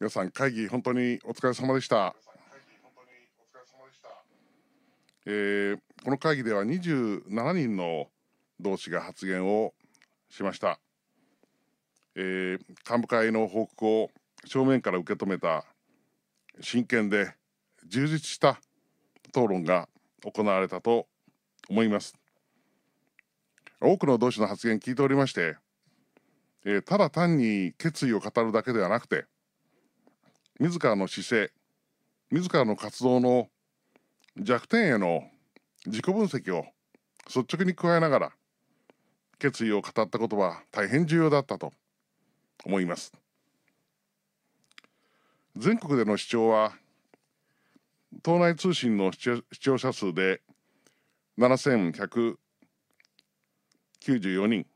皆さん会議本当にお疲れ様でした。えー、この会議では27人の同志が発言をしました、えー、幹部会の報告を正面から受け止めた真剣で充実した討論が行われたと思います多くの同志の発言聞いておりまして、えー、ただ単に決意を語るだけではなくて自らの姿勢自らの活動の弱点への自己分析を率直に加えながら決意を語ったことは大変重要だったと思います全国での視聴は党内通信の視聴者数で7194人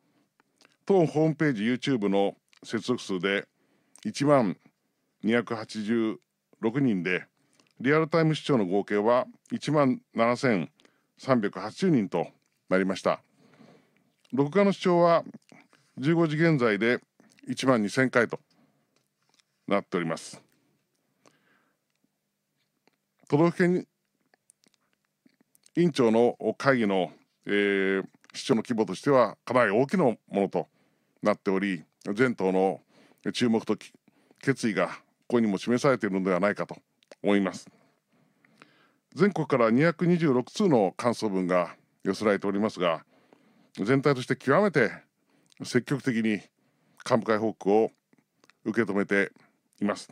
党ホームページ YouTube の接続数で1万286人でリアルタイム視聴の合計は1万7380人となりました録画の視聴は15時現在で1万2000回となっております都道府県委員長の会議の、えー、視聴の規模としてはかなり大きなものとなっており全党の注目と決意が考にも示されているのではないかと思います全国から226通の感想文が寄せられておりますが全体として極めて積極的に幹部会報告を受け止めています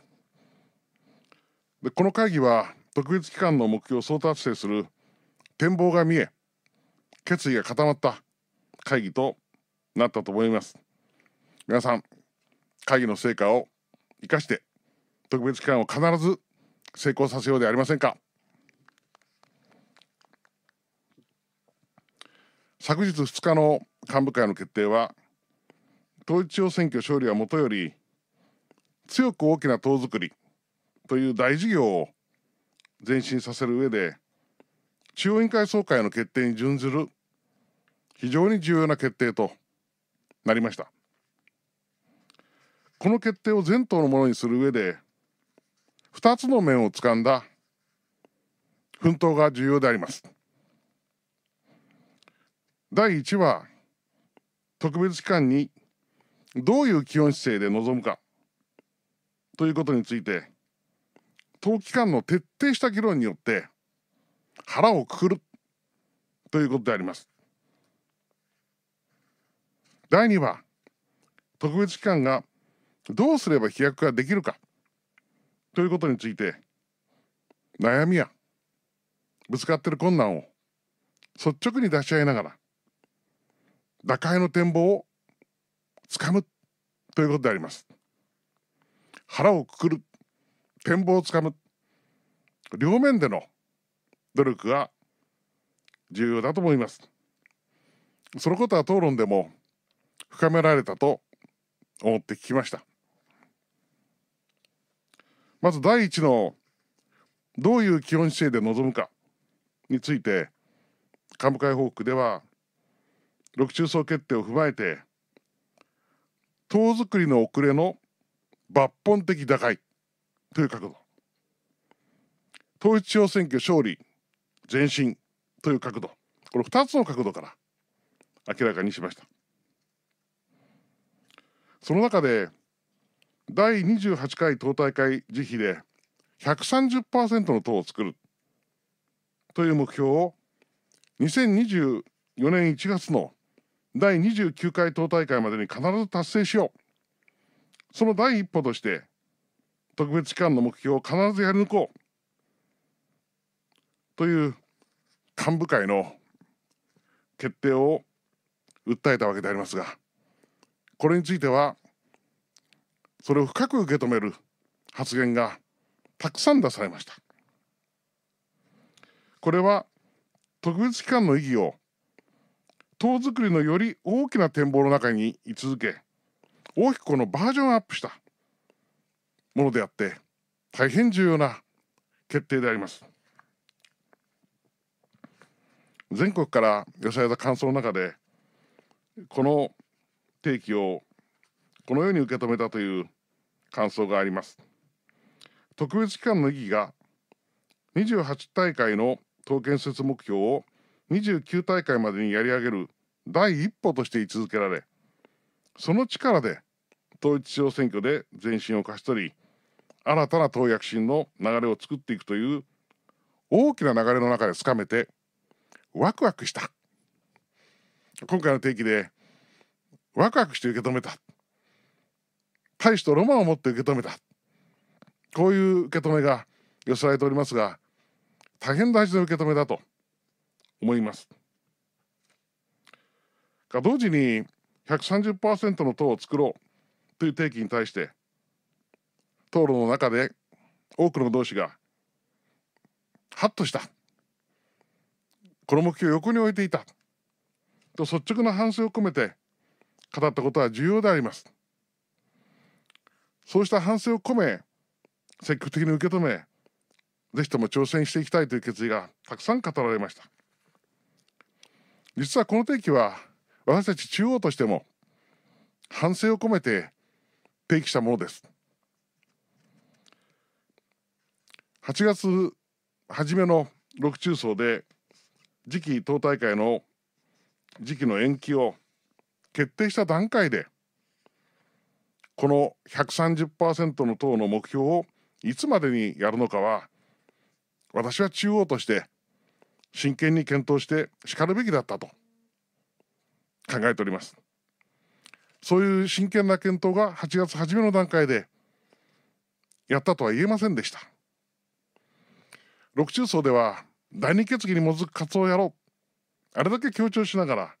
でこの会議は特別機関の目標を総達成する展望が見え決意が固まった会議となったと思います皆さん会議の成果を生かして特別期間を必ず成功させようではありませんか昨日2日の幹部会の決定は統一地方選挙勝利はもとより強く大きな党づくりという大事業を前進させる上で中央委員会総会の決定に準ずる非常に重要な決定となりましたこの決定を全党のものにする上で2つの面をつかんだ奮闘が重要であります。第1は特別機関にどういう基本姿勢で臨むかということについて党機関の徹底した議論によって腹をくくるということであります。第2は特別機関がどうすれば飛躍ができるかということについて悩みやぶつかっている困難を率直に出し合いながら打開の展望をつかむということであります腹をくくる展望をつかむ両面での努力が重要だと思いますそのことは討論でも深められたと思って聞きましたまず第一のどういう基本姿勢で臨むかについて幹部会報告では6中層決定を踏まえて党づくりの遅れの抜本的打開という角度統一地方選挙勝利前進という角度この2つの角度から明らかにしましたその中で第28回党大会慈悲で130%の党を作るという目標を2024年1月の第29回党大会までに必ず達成しようその第一歩として特別機関の目標を必ずやり抜こうという幹部会の決定を訴えたわけでありますがこれについてはそれを深く受け止める発言がたくさん出されましたこれは特別機関の意義を党づくりのより大きな展望の中に居続け大きくこのバージョンアップしたものであって大変重要な決定であります全国から寄せられた感想の中でこの提起をこのように受け止めたという感想があります特別機関の意義が28大会の党建設目標を29大会までにやり上げる第一歩として位置づけられその力で統一地方選挙で前進を勝ち取り新たな党躍進の流れを作っていくという大きな流れの中でつかめてワクワクした今回の提起でワクワクして受け止めた大使とロマンを持って受け止めたこういう受け止めが寄せられておりますが大変大事な受け止めだと思います。が同時に130%の党を作ろうという提起に対して討論の中で多くの同志がハッとしたこの目標を横に置いていたと率直な反省を込めて語ったことは重要であります。そうした反省を込め積極的に受け止め是非とも挑戦していきたいという決意がたくさん語られました実はこの提起は私たち中央としても反省を込めて提起したものです8月初めの6中層で次期党大会の時期の延期を決定した段階でこの130%の党の目標をいつまでにやるのかは私は中央として真剣に検討してしかるべきだったと考えておりますそういう真剣な検討が8月初めの段階でやったとは言えませんでした六中層では第二決議に基づく活動をやろうあれだけ強調しながら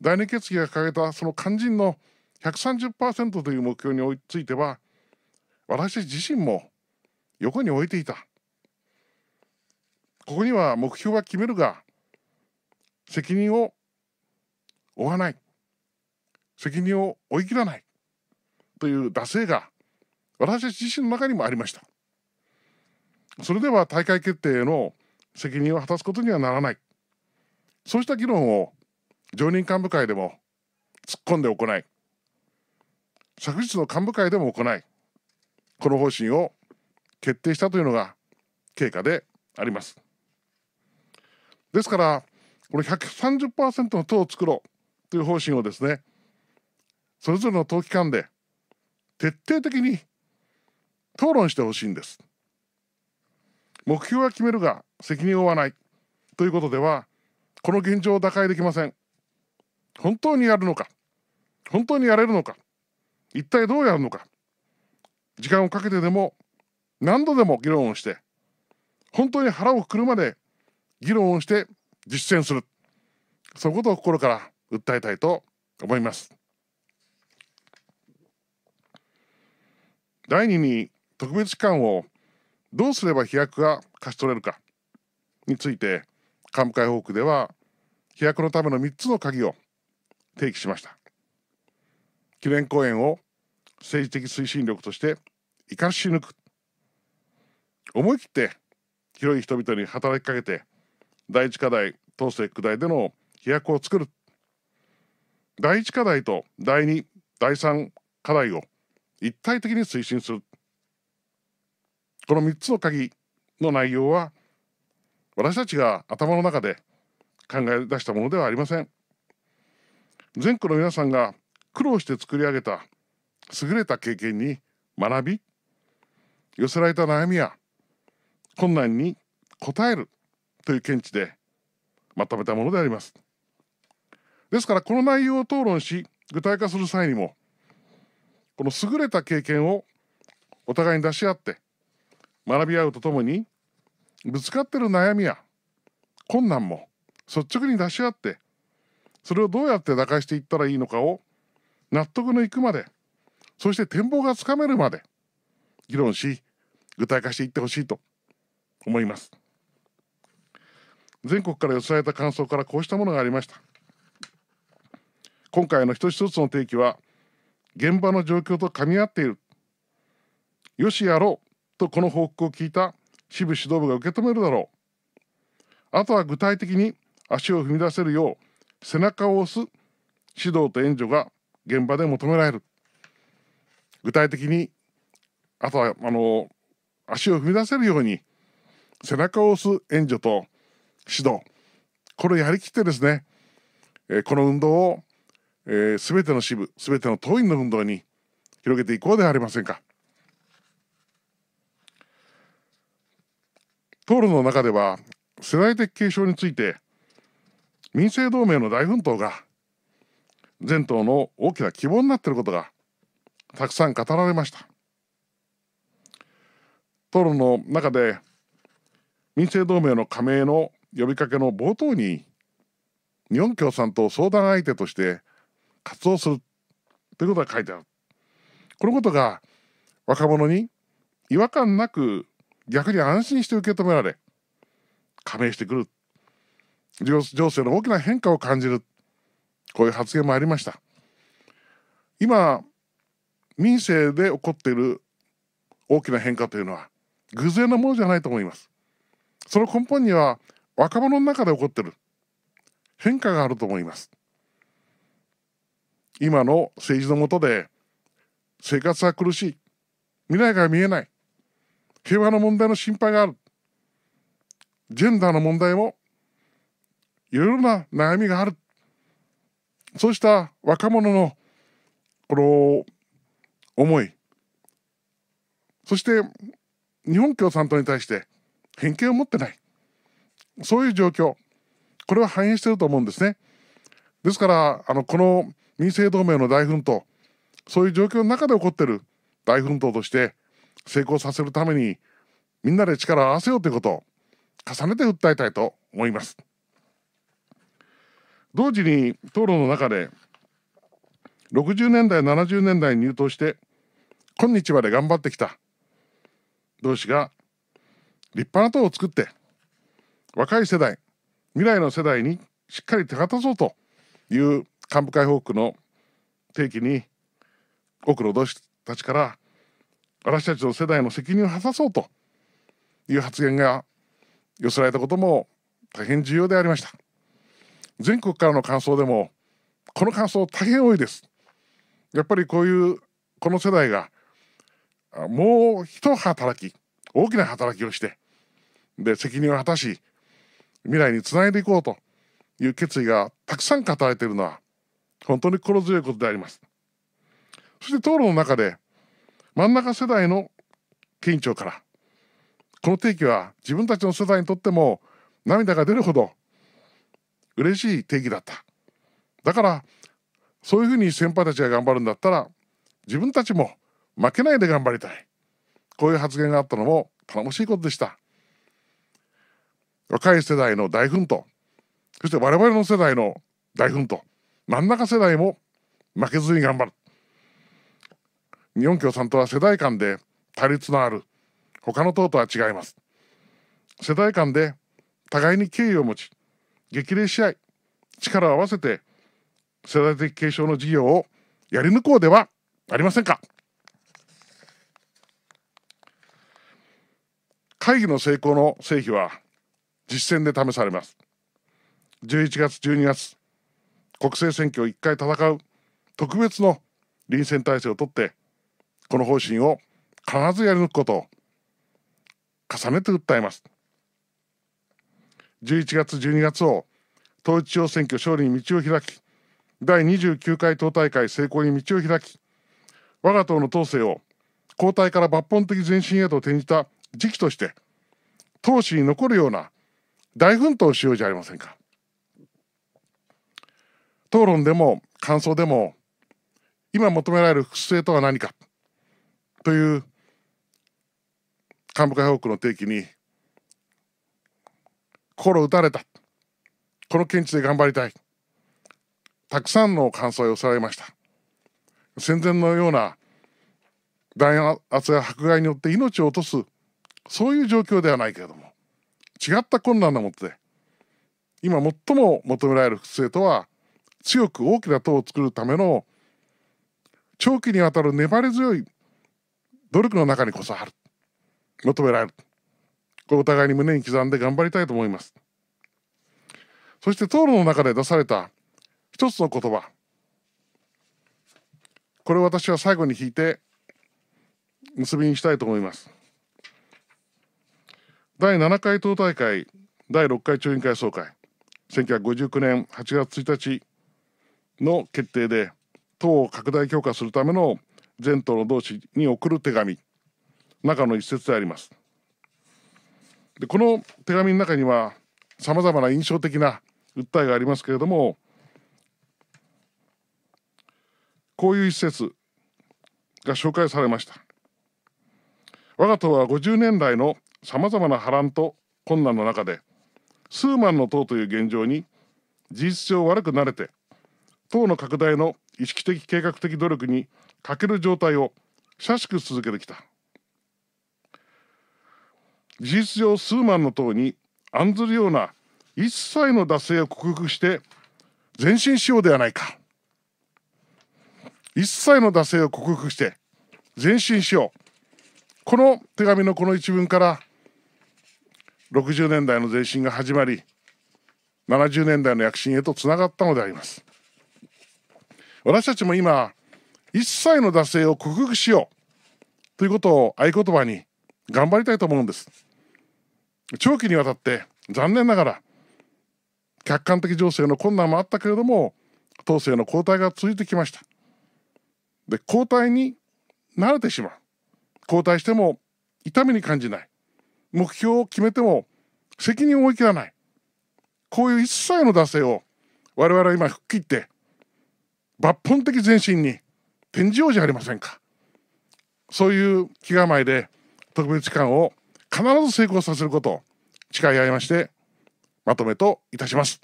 第二決議が掲げたその肝心の130%という目標については私自身も横に置いていたここには目標は決めるが責任を負わない責任を追い切らないという惰性が私自身の中にもありましたそれでは大会決定の責任を果たすことにはならないそうした議論を常任幹部会でも突っ込んで行い昨日の幹部会でも行いこの方針を決定したというのが経過でありますですからこれ130%の党を作ろうという方針をですねそれぞれの党機関で徹底的に討論してほしいんです目標は決めるが責任を負わないということではこの現状を打開できません本当にやるのか本当にやれるのか一体どうやるのか時間をかけてでも何度でも議論をして本当に腹をくくるまで議論をして実践するそことを心から訴えたいと思います第2に特別機関をどうすれば飛躍が勝ち取れるかについて幹部会報告では飛躍のための3つの鍵を提起しました記念公演を政治的推進力として生かし抜く思い切って広い人々に働きかけて第一課題統制区題での飛躍を作る第一課題と第二第三課題を一体的に推進するこの3つの鍵の内容は私たちが頭の中で考え出したものではありません全国の皆さんが苦労して作り上げた優れた経験に学び寄せられた悩みや困難に応えるという見地でまとめたものであります。ですからこの内容を討論し具体化する際にもこの優れた経験をお互いに出し合って学び合うとともにぶつかってる悩みや困難も率直に出し合ってそれをどうやって打開していったらいいのかを納得のいくまでそして展望がつかめるまで議論し具体化していってほしいと思います全国から寄せられた感想からこうしたものがありました今回の一つ一つの提起は現場の状況と噛み合っているよしやろうとこの報告を聞いた支部指導部が受け止めるだろうあとは具体的に足を踏み出せるよう背中を押す指導と援助が現場で求められる具体的にあとはあの足を踏み出せるように背中を押す援助と指導これをやりきってですね、えー、この運動を、えー、全ての支部全ての党員の運動に広げていこうではありませんか。討論の中では世代的継承について民生同盟の大奮闘が全島の大きな希望になっていることがたくさん語られました討論の中で民政同盟の加盟の呼びかけの冒頭に日本共産党相談相手として活動するということが書いてあるこのことが若者に違和感なく逆に安心して受け止められ加盟してくる情勢の大きな変化を感じるこういう発言もありました今民生で起こっている大きな変化というのは偶然のものじゃないと思いますその根本には若者の中で起こってる変化があると思います今の政治の下で生活は苦しい未来が見えない平和の問題の心配があるジェンダーの問題もいろいろな悩みがあるそうした若者のこの思いそして日本共産党に対して偏見を持ってないそういう状況これは反映してると思うんですね。ですからあのこの民生同盟の大奮闘そういう状況の中で起こってる大奮闘として成功させるためにみんなで力を合わせようということを重ねて訴えたいと思います。同時に討論の中で60年代70年代に入党して今日まで頑張ってきた同志が立派な党を作って若い世代未来の世代にしっかり手渡そうという幹部解放区の提起に多くの同志たちから私たちの世代の責任を果たそうという発言が寄せられたことも大変重要でありました。全国からの感想でもこの感想大変多いですやっぱりこういうこの世代がもう一働き大きな働きをしてで責任を果たし未来につないでいこうという決意がたくさん語られているのは本当に心強いことでありますそして討論の中で真ん中世代の県庁からこの定期は自分たちの世代にとっても涙が出るほど嬉しい定義だっただからそういうふうに先輩たちが頑張るんだったら自分たちも負けないで頑張りたいこういう発言があったのも頼もしいことでした若い世代の大奮闘そして我々の世代の大奮闘真ん中世代も負けずに頑張る日本共産党は世代間で対立のある他の党とは違います世代間で互いに敬意を持ち激励し合い力を合わせて世代的継承の事業をやり抜こうではありませんか会議の成功の成否は実践で試されます11月12月国政選挙を1回戦う特別の臨戦体制をとってこの方針を必ずやり抜くことを重ねて訴えます11月12月を統一地方選挙勝利に道を開き第29回党大会成功に道を開き我が党の党勢を後退から抜本的前進へと転じた時期として党首に残るような大奮闘をしようじゃありませんか討論でも感想でも今求められる複製とは何かという幹部会報告の提起に心打たれたこの見知で頑張りたいたくさんの感想を寄せられました戦前のような弾圧や迫害によって命を落とすそういう状況ではないけれども違った困難のもとで今最も求められる不正とは強く大きな党を作るための長期にわたる粘り強い努力の中にこそある求められるこれお互いに胸に刻んで頑張りたいと思いますそして討論の中で出された一つの言葉これを私は最後に引いて結びにしたいと思います第7回党大会第6回中委員会総会1959年8月1日の決定で党を拡大強化するための全党の同志に送る手紙中の一節でありますでこの手紙の中にはさまざまな印象的な訴えがありますけれどもこういう一節が紹介されました我が党は50年来のさまざまな波乱と困難の中で数万の党という現状に事実上悪くなれて党の拡大の意識的計画的努力に欠ける状態を社しく続けてきた事実上数万の党に案ずるような一切の惰性を克服して前進しようではないか一切の惰性を克服して前進しようこの手紙のこの一文から60年代の前進が始まり70年代の躍進へとつながったのであります私たちも今一切の惰性を克服しようということを合言葉に頑張りたいと思うんです長期にわたって残念ながら客観的情勢の困難もあったけれども統制の交代が続いてきましたで交代に慣れてしまう交代しても痛みに感じない目標を決めても責任を負い切らないこういう一切の惰性を我々は今吹っ切って抜本的前進に転じようじゃありませんかそういう気構えで特別機関を必ず成功させることを誓い合いましてまとめといたします。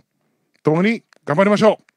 共に頑張りましょう